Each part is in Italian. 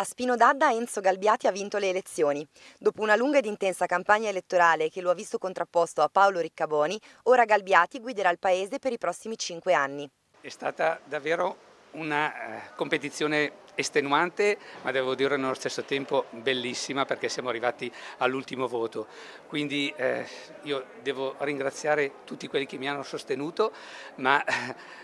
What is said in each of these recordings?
A Spino d'Adda Enzo Galbiati ha vinto le elezioni. Dopo una lunga ed intensa campagna elettorale che lo ha visto contrapposto a Paolo Riccaboni, ora Galbiati guiderà il paese per i prossimi cinque anni. È stata davvero una eh, competizione estenuante, ma devo dire nello stesso tempo bellissima perché siamo arrivati all'ultimo voto. Quindi eh, io devo ringraziare tutti quelli che mi hanno sostenuto, ma eh,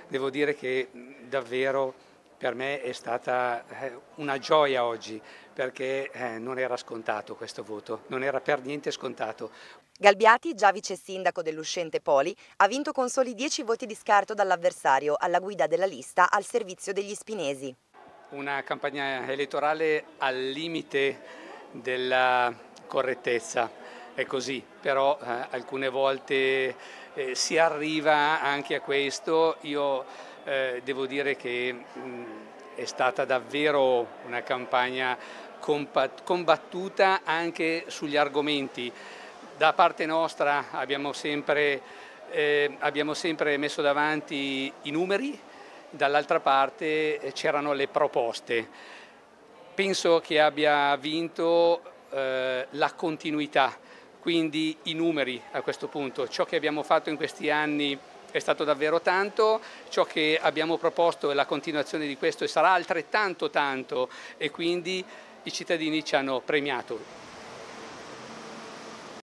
devo dire che davvero per me è stata eh, una gioia oggi perché eh, non era scontato questo voto, non era per niente scontato. Galbiati, già vice sindaco dell'uscente Poli, ha vinto con soli 10 voti di scarto dall'avversario alla guida della lista al servizio degli spinesi. Una campagna elettorale al limite della correttezza, è così, però eh, alcune volte eh, si arriva anche a questo. Io eh, devo dire che mh, è stata davvero una campagna combattuta anche sugli argomenti. Da parte nostra abbiamo sempre, eh, abbiamo sempre messo davanti i numeri, dall'altra parte eh, c'erano le proposte. Penso che abbia vinto eh, la continuità, quindi i numeri a questo punto, ciò che abbiamo fatto in questi anni è stato davvero tanto, ciò che abbiamo proposto è la continuazione di questo e sarà altrettanto tanto e quindi i cittadini ci hanno premiato.